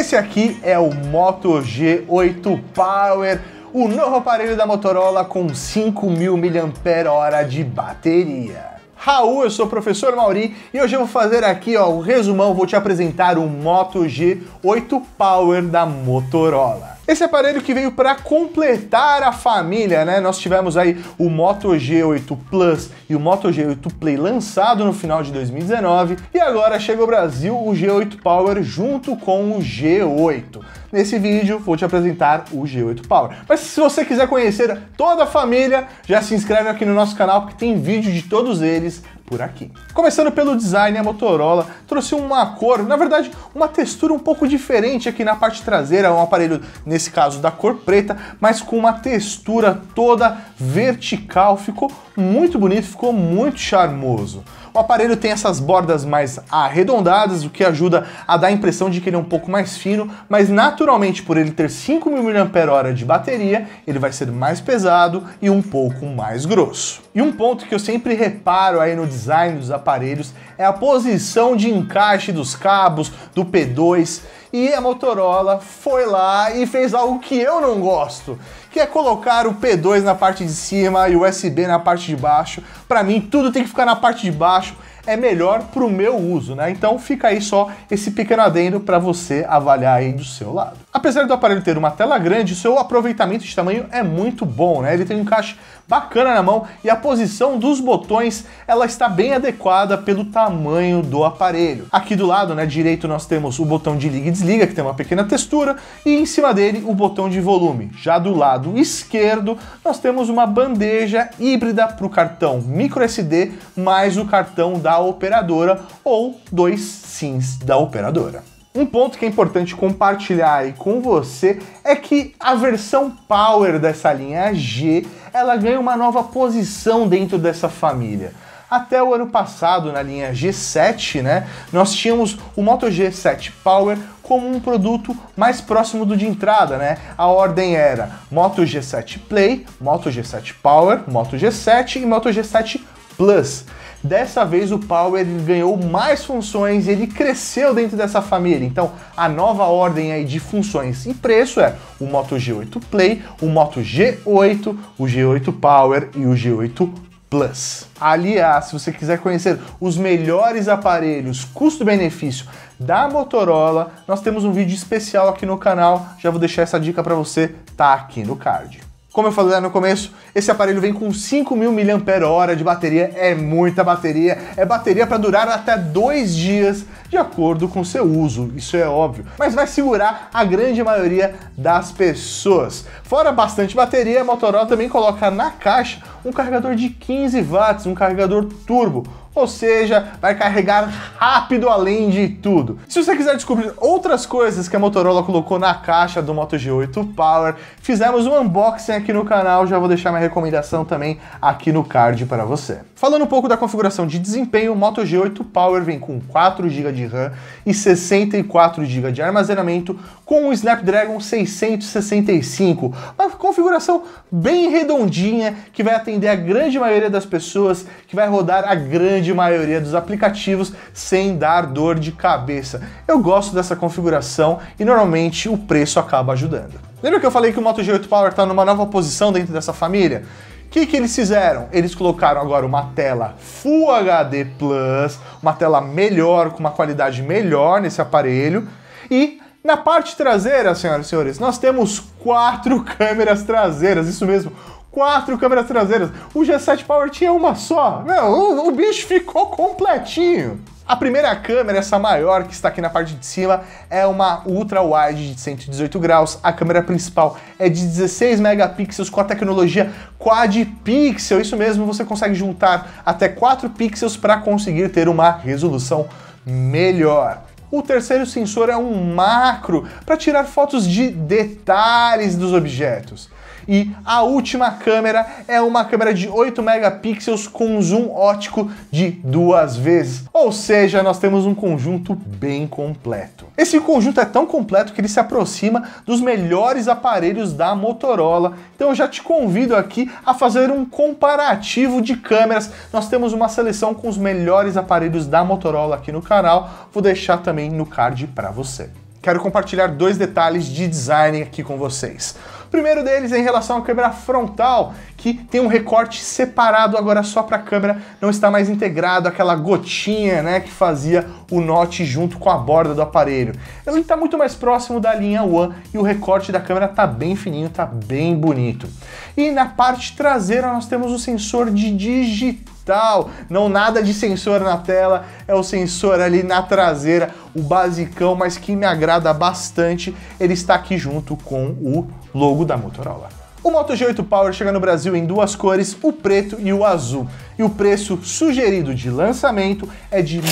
Esse aqui é o Moto G8 Power, o novo aparelho da Motorola com 5.000 mAh de bateria. Raul, eu sou o professor Mauri e hoje eu vou fazer aqui ó, um resumão, vou te apresentar o Moto G8 Power da Motorola. Esse aparelho que veio para completar a família, né? Nós tivemos aí o Moto G8 Plus e o Moto G8 Play lançado no final de 2019 e agora chega ao Brasil o G8 Power junto com o G8. Nesse vídeo vou te apresentar o G8 Power. Mas se você quiser conhecer toda a família, já se inscreve aqui no nosso canal porque tem vídeo de todos eles por aqui. Começando pelo design, a Motorola trouxe uma cor, na verdade, uma textura um pouco diferente aqui na parte traseira, um aparelho, nesse caso, da cor preta, mas com uma textura toda vertical, ficou muito bonito, ficou muito charmoso. O aparelho tem essas bordas mais arredondadas, o que ajuda a dar a impressão de que ele é um pouco mais fino, mas naturalmente por ele ter 5.000 mAh de bateria, ele vai ser mais pesado e um pouco mais grosso. E um ponto que eu sempre reparo aí no design dos aparelhos é a posição de encaixe dos cabos, do P2, e a Motorola foi lá e fez algo que eu não gosto, que é colocar o P2 na parte de cima e o USB na parte de baixo. Para mim, tudo tem que ficar na parte de baixo é melhor para o meu uso, né? Então fica aí só esse pequeno adendo para você avaliar aí do seu lado. Apesar do aparelho ter uma tela grande, seu aproveitamento de tamanho é muito bom, né? Ele tem um encaixe bacana na mão e a posição dos botões ela está bem adequada pelo tamanho do aparelho. Aqui do lado, né, direito nós temos o botão de liga e desliga que tem uma pequena textura e em cima dele o botão de volume. Já do lado esquerdo nós temos uma bandeja híbrida para o cartão micro SD mais o cartão da operadora ou dois sims da operadora. Um ponto que é importante compartilhar aí com você é que a versão Power dessa linha G, ela ganha uma nova posição dentro dessa família. Até o ano passado, na linha G7, né, nós tínhamos o Moto G7 Power como um produto mais próximo do de entrada, né? A ordem era Moto G7 Play, Moto G7 Power, Moto G7 e Moto G7 Plus. Dessa vez o Power ganhou mais funções e ele cresceu dentro dessa família. Então, a nova ordem aí de funções e preço é o Moto G8 Play, o Moto G8, o G8 Power e o G8 Plus. Aliás, ah, se você quiser conhecer os melhores aparelhos custo-benefício da Motorola, nós temos um vídeo especial aqui no canal. Já vou deixar essa dica para você, tá aqui no card. Como eu falei lá no começo, esse aparelho vem com 5.000 mAh de bateria, é muita bateria, é bateria para durar até dois dias, de acordo com seu uso, isso é óbvio, mas vai segurar a grande maioria das pessoas. Fora bastante bateria, a Motorola também coloca na caixa um carregador de 15 watts, um carregador turbo, ou seja, vai carregar rápido além de tudo. Se você quiser descobrir outras coisas que a Motorola colocou na caixa do Moto G8 Power, fizemos um unboxing aqui no canal, já vou deixar minha recomendação também aqui no card para você. Falando um pouco da configuração de desempenho, o Moto G8 Power vem com 4 GB de RAM e 64 GB de armazenamento com um Snapdragon 665, uma configuração bem redondinha que vai atender a grande maioria das pessoas, que vai rodar a grande grande maioria dos aplicativos sem dar dor de cabeça. Eu gosto dessa configuração e normalmente o preço acaba ajudando. Lembra que eu falei que o Moto G8 Power está numa nova posição dentro dessa família? O que, que eles fizeram? Eles colocaram agora uma tela Full HD Plus, uma tela melhor, com uma qualidade melhor nesse aparelho. E na parte traseira, senhoras e senhores, nós temos quatro câmeras traseiras, isso mesmo, quatro câmeras traseiras. O G7 Power tinha uma só. Meu, o, o bicho ficou completinho. A primeira câmera, essa maior que está aqui na parte de cima, é uma ultra wide de 118 graus. A câmera principal é de 16 megapixels com a tecnologia quad pixel. Isso mesmo, você consegue juntar até 4 pixels para conseguir ter uma resolução melhor. O terceiro sensor é um macro para tirar fotos de detalhes dos objetos. E a última câmera é uma câmera de 8 megapixels com zoom ótico de duas vezes. Ou seja, nós temos um conjunto bem completo. Esse conjunto é tão completo que ele se aproxima dos melhores aparelhos da Motorola. Então eu já te convido aqui a fazer um comparativo de câmeras. Nós temos uma seleção com os melhores aparelhos da Motorola aqui no canal. Vou deixar também no card para você quero compartilhar dois detalhes de design aqui com vocês. O primeiro deles é em relação à câmera frontal, que tem um recorte separado agora só para a câmera, não está mais integrado aquela gotinha né, que fazia o note junto com a borda do aparelho. Ele está muito mais próximo da linha One e o recorte da câmera está bem fininho, está bem bonito. E na parte traseira nós temos o sensor de digital tal, não nada de sensor na tela, é o sensor ali na traseira, o basicão, mas que me agrada bastante, ele está aqui junto com o logo da Motorola. O Moto G8 Power chega no Brasil em duas cores, o preto e o azul. E o preço sugerido de lançamento é de R$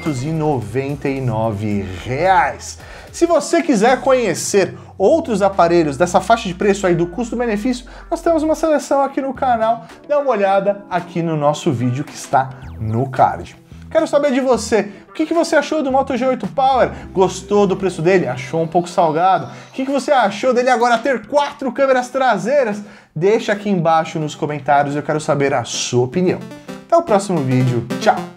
1.599. Se você quiser conhecer outros aparelhos dessa faixa de preço aí do custo-benefício, nós temos uma seleção aqui no canal. Dá uma olhada aqui no nosso vídeo que está no card. Quero saber de você. O que, que você achou do Moto G8 Power? Gostou do preço dele? Achou um pouco salgado? O que, que você achou dele agora ter quatro câmeras traseiras? Deixa aqui embaixo nos comentários, eu quero saber a sua opinião. Até o próximo vídeo. Tchau!